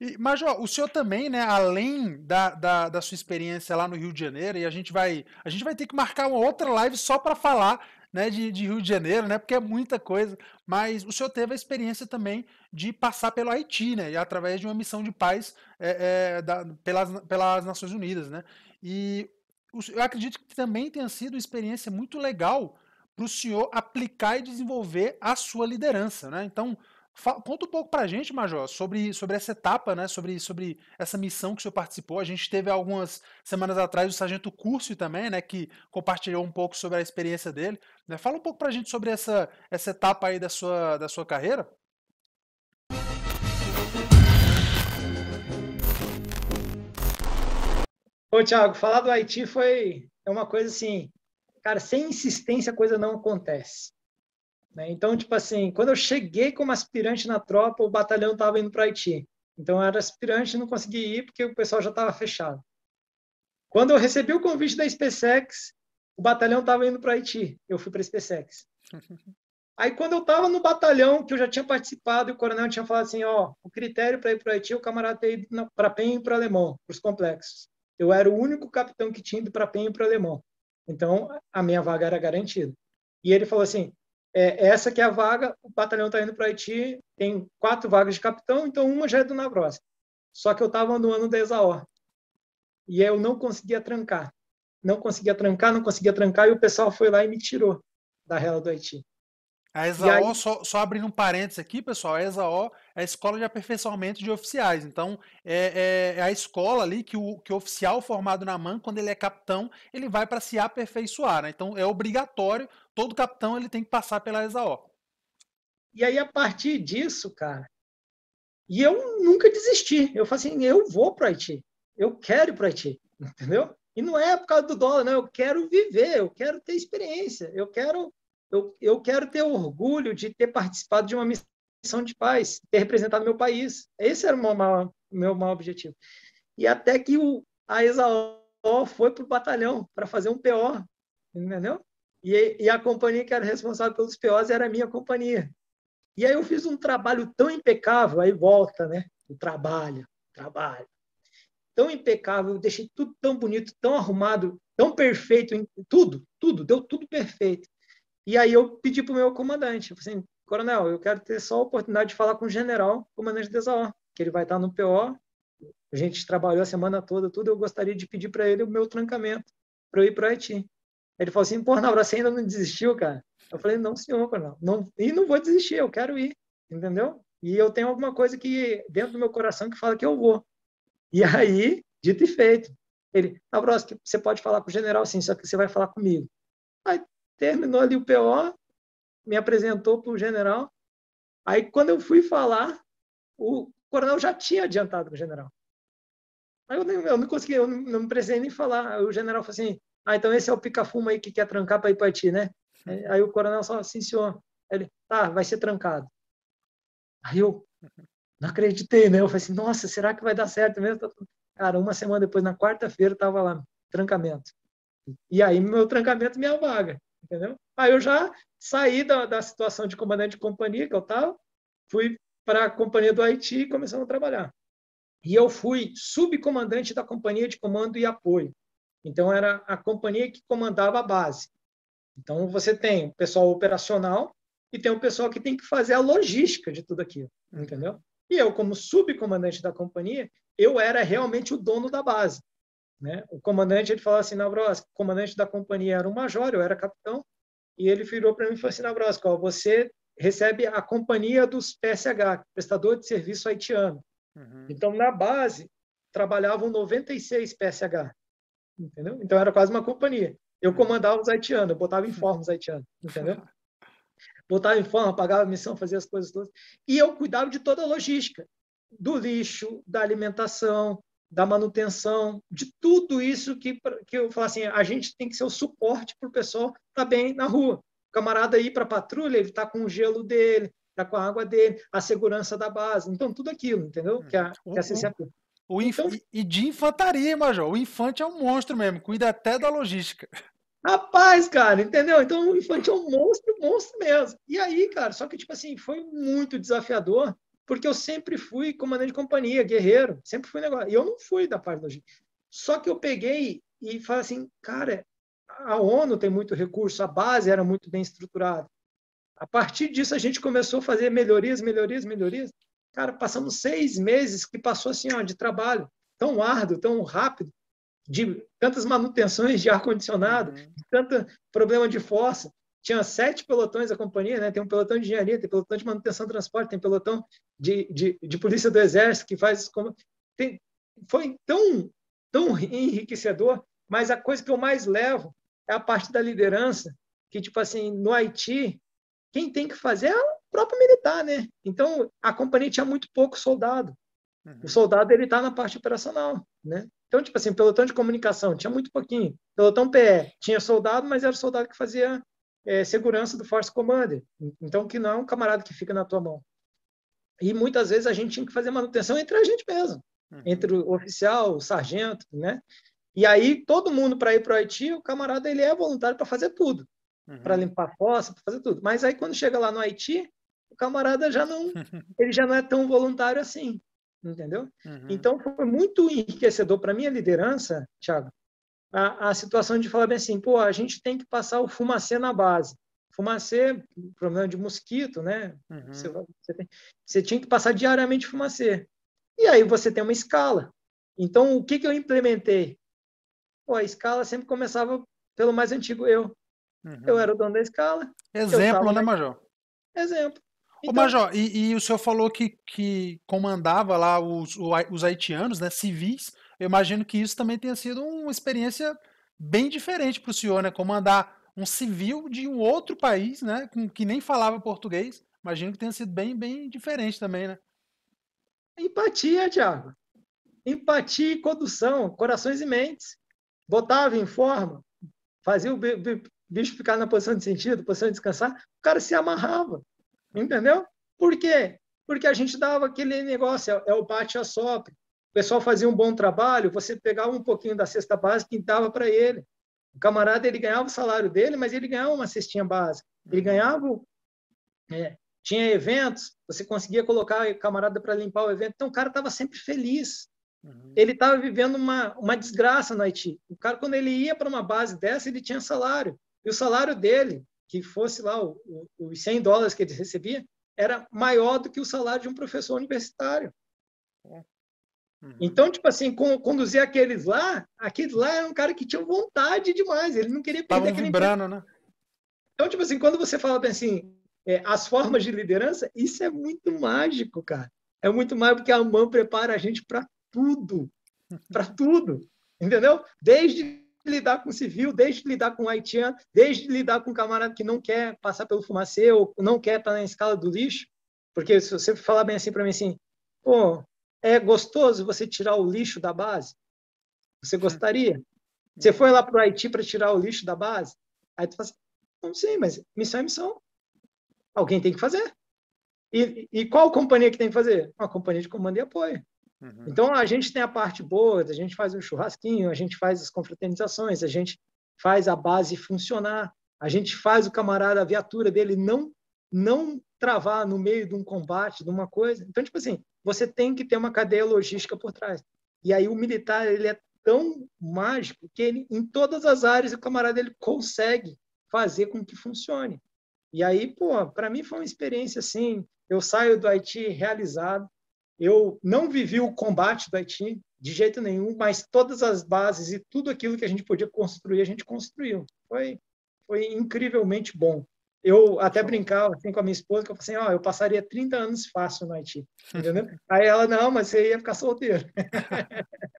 E, Major, o senhor também, né, além da, da, da, sua experiência lá no Rio de Janeiro, e a gente vai, a gente vai ter que marcar uma outra live só para falar né, de, de, Rio de Janeiro, né, porque é muita coisa, mas o senhor teve a experiência também de passar pelo Haiti, né, e através de uma missão de paz é, é, da, pelas, pelas Nações Unidas. Né, e eu acredito que também tenha sido uma experiência muito legal para o senhor aplicar e desenvolver a sua liderança. Né, então, Fala, conta um pouco pra gente, Major, sobre, sobre essa etapa, né? Sobre, sobre essa missão que o senhor participou. A gente teve algumas semanas atrás o Sargento Curcio também, né? Que compartilhou um pouco sobre a experiência dele. Né? Fala um pouco pra gente sobre essa, essa etapa aí da sua, da sua carreira. Ô, Thiago, falar do Haiti foi é uma coisa assim, cara, sem insistência a coisa não acontece. Né? Então, tipo assim, quando eu cheguei como aspirante na tropa, o batalhão estava indo para Haiti. Então, eu era aspirante e não consegui ir porque o pessoal já estava fechado. Quando eu recebi o convite da SpaceX, o batalhão estava indo para Haiti. Eu fui para a SpaceX. Aí, quando eu estava no batalhão, que eu já tinha participado, e o coronel tinha falado assim: ó, o critério para ir para Haiti é o camarada ter ido para Penha e para Alemão, para os complexos. Eu era o único capitão que tinha ido para Penha e para Alemão. Então, a minha vaga era garantida. E ele falou assim: é, essa que é a vaga, o batalhão está indo para Haiti, tem quatro vagas de capitão, então uma já é do Navrosa. Só que eu estava no ano da Exaó. E eu não conseguia trancar. Não conseguia trancar, não conseguia trancar, e o pessoal foi lá e me tirou da Rela do Haiti. A Exaó, aí... só, só, abrindo um parênteses aqui, pessoal, a Exaó é a Escola de Aperfeiçoamento de Oficiais. Então, é, é, é a escola ali que o, que o oficial formado na MAN, quando ele é capitão, ele vai para se aperfeiçoar. Né? Então, é obrigatório, todo capitão ele tem que passar pela Exaó. E aí, a partir disso, cara, e eu nunca desisti. Eu falei assim, eu vou para o Haiti. Eu quero ir para o Haiti, entendeu? E não é por causa do dólar, não. Eu quero viver, eu quero ter experiência, eu quero eu, eu quero ter orgulho de ter participado de uma missão de paz, ter representado meu país. Esse era o meu maior, meu maior objetivo. E até que o, a Exaó foi para o batalhão para fazer um PO, entendeu? E, e a companhia que era responsável pelos POs era a minha companhia. E aí eu fiz um trabalho tão impecável, aí volta, né? O trabalho, trabalho. Tão impecável, eu deixei tudo tão bonito, tão arrumado, tão perfeito, tudo, tudo, deu tudo perfeito. E aí eu pedi para o meu comandante, assim, coronel, eu quero ter só a oportunidade de falar com o general, comandante da AO, que ele vai estar no PO, a gente trabalhou a semana toda, tudo, eu gostaria de pedir para ele o meu trancamento, para eu ir para o Haiti. Ele falou assim, pô, hora você ainda não desistiu, cara? Eu falei, não, senhor, coronel, não, e não vou desistir, eu quero ir, entendeu? E eu tenho alguma coisa que dentro do meu coração que fala que eu vou. E aí, dito e feito, ele, Naura, você pode falar com o general sim, só que você vai falar comigo. Aí, Terminou ali o PO, me apresentou para o general. Aí, quando eu fui falar, o coronel já tinha adiantado para o general. Aí eu, nem, eu não consegui, eu não, não precisei nem falar. Aí o general falou assim: Ah, então esse é o pica-fuma aí que quer trancar para ir partir né? É, aí, o coronel só assim, senhor. ele, tá, vai ser trancado. Aí eu não acreditei, né? Eu falei assim: Nossa, será que vai dar certo mesmo? Tá cara, uma semana depois, na quarta-feira, estava lá, trancamento. E aí meu trancamento, minha vaga. Entendeu? Aí eu já saí da, da situação de comandante de companhia que eu estava, fui para a companhia do Haiti e começamos a trabalhar. E eu fui subcomandante da companhia de comando e apoio. Então, era a companhia que comandava a base. Então, você tem o pessoal operacional e tem o pessoal que tem que fazer a logística de tudo aquilo, entendeu? E eu, como subcomandante da companhia, eu era realmente o dono da base. Né? O comandante, ele falava assim, Nabros, o comandante da companhia era um major, eu era capitão, e ele virou para mim e falou assim, qual você recebe a companhia dos PSH, prestador de serviço haitiano. Uhum. Então, na base, trabalhavam 96 PSH, entendeu? Então, era quase uma companhia. Eu uhum. comandava os haitianos, eu botava em forma os haitianos, entendeu? Botava em forma, pagava a missão, fazia as coisas todas. E eu cuidava de toda a logística, do lixo, da alimentação, da manutenção, de tudo isso que, que eu falo assim, a gente tem que ser o suporte para o pessoal estar tá bem na rua. O camarada aí para a patrulha, ele está com o gelo dele, está com a água dele, a segurança da base, então tudo aquilo, entendeu? Hum. Que a, que a CCAP. O inf... então... E de infantaria, Major. O infante é um monstro mesmo, cuida até da logística. Rapaz, cara, entendeu? Então o infante é um monstro, monstro mesmo. E aí, cara, só que, tipo assim, foi muito desafiador porque eu sempre fui comandante de companhia, guerreiro, sempre fui negócio. E eu não fui da parte gente Só que eu peguei e falei assim, cara, a ONU tem muito recurso, a base era muito bem estruturada. A partir disso, a gente começou a fazer melhorias, melhorias, melhorias. Cara, passamos seis meses que passou assim, ó, de trabalho tão árduo, tão rápido, de tantas manutenções de ar-condicionado, uhum. tanto problema de força, tinha sete pelotões da companhia, né? tem um pelotão de engenharia, tem pelotão de manutenção de transporte, tem pelotão de, de, de polícia do exército que faz... Tem, foi tão, tão enriquecedor, mas a coisa que eu mais levo é a parte da liderança, que, tipo assim, no Haiti, quem tem que fazer é o próprio militar, né? Então, a companhia tinha muito pouco soldado. Uhum. O soldado, ele está na parte operacional, né? Então, tipo assim, pelotão de comunicação tinha muito pouquinho. Pelotão PE tinha soldado, mas era o soldado que fazia é, segurança do Force Commander. Então, que não é um camarada que fica na tua mão. E muitas vezes a gente tinha que fazer manutenção entre a gente mesmo, uhum. entre o oficial, o sargento, né? E aí, todo mundo para ir para o Haiti, o camarada ele é voluntário para fazer tudo. Uhum. Para limpar a fossa, para fazer tudo. Mas aí, quando chega lá no Haiti, o camarada já não, ele já não é tão voluntário assim, entendeu? Uhum. Então, foi muito enriquecedor para minha liderança, Thiago, a, a situação de falar bem assim, pô, a gente tem que passar o fumacê na base. Fumacê, problema de mosquito, né? Uhum. Você, você, tem, você tinha que passar diariamente fumacê. E aí você tem uma escala. Então, o que, que eu implementei? Pô, a escala sempre começava pelo mais antigo eu. Uhum. Eu era o dono da escala. Exemplo, né, Major? Exemplo. Então... Ô, Major, e, e, o senhor falou que, que comandava lá os, os haitianos, né, civis, eu imagino que isso também tenha sido uma experiência bem diferente para o senhor, né? Comandar um civil de um outro país, né? Com, que nem falava português. Imagino que tenha sido bem, bem diferente também, né? Empatia, Tiago. Empatia e condução, corações e mentes. Botava em forma, fazia o bicho ficar na posição de sentido, posição de descansar. O cara se amarrava, entendeu? Por quê? Porque a gente dava aquele negócio, é, é o bate-assopre pessoal fazia um bom trabalho, você pegava um pouquinho da cesta básica e dava para ele. O camarada ele ganhava o salário dele, mas ele ganhava uma cestinha básica. Ele uhum. ganhava, é, tinha eventos, você conseguia colocar o camarada para limpar o evento. Então o cara estava sempre feliz. Uhum. Ele estava vivendo uma, uma desgraça no Haiti. O cara, quando ele ia para uma base dessa, ele tinha salário. E o salário dele, que fosse lá o, o, os 100 dólares que ele recebia, era maior do que o salário de um professor universitário. É. Uhum. Então, tipo assim, com, conduzir aqueles lá, aqueles lá era um cara que tinha vontade demais, ele não queria perder Tavam aquele vibrando, né? Então, tipo assim, quando você fala assim, é, as formas de liderança, isso é muito mágico, cara. É muito mágico porque a mão prepara a gente para tudo, para tudo, entendeu? Desde lidar com civil, desde lidar com haitiano, desde lidar com um camarada que não quer passar pelo fumacê ou não quer estar na escala do lixo, porque se você falar bem assim para mim assim, pô, é gostoso você tirar o lixo da base? Você gostaria? Você foi lá para o Haiti para tirar o lixo da base? Aí tu fala assim, não sei, mas missão é missão. Alguém tem que fazer. E, e qual companhia que tem que fazer? Uma companhia de comando e apoio. Uhum. Então, a gente tem a parte boa, a gente faz um churrasquinho, a gente faz as confraternizações, a gente faz a base funcionar, a gente faz o camarada, a viatura dele não não travar no meio de um combate, de uma coisa. Então, tipo assim, você tem que ter uma cadeia logística por trás. E aí o militar ele é tão mágico que ele, em todas as áreas o camarada ele consegue fazer com que funcione. E aí, pô, para mim foi uma experiência assim. Eu saio do Haiti realizado. Eu não vivi o combate do Haiti de jeito nenhum, mas todas as bases e tudo aquilo que a gente podia construir, a gente construiu. Foi, foi incrivelmente bom eu até brincava assim, com a minha esposa, que eu falei assim, ó, eu passaria 30 anos fácil no Haiti, entendeu? Aí ela, não, mas você ia ficar solteiro.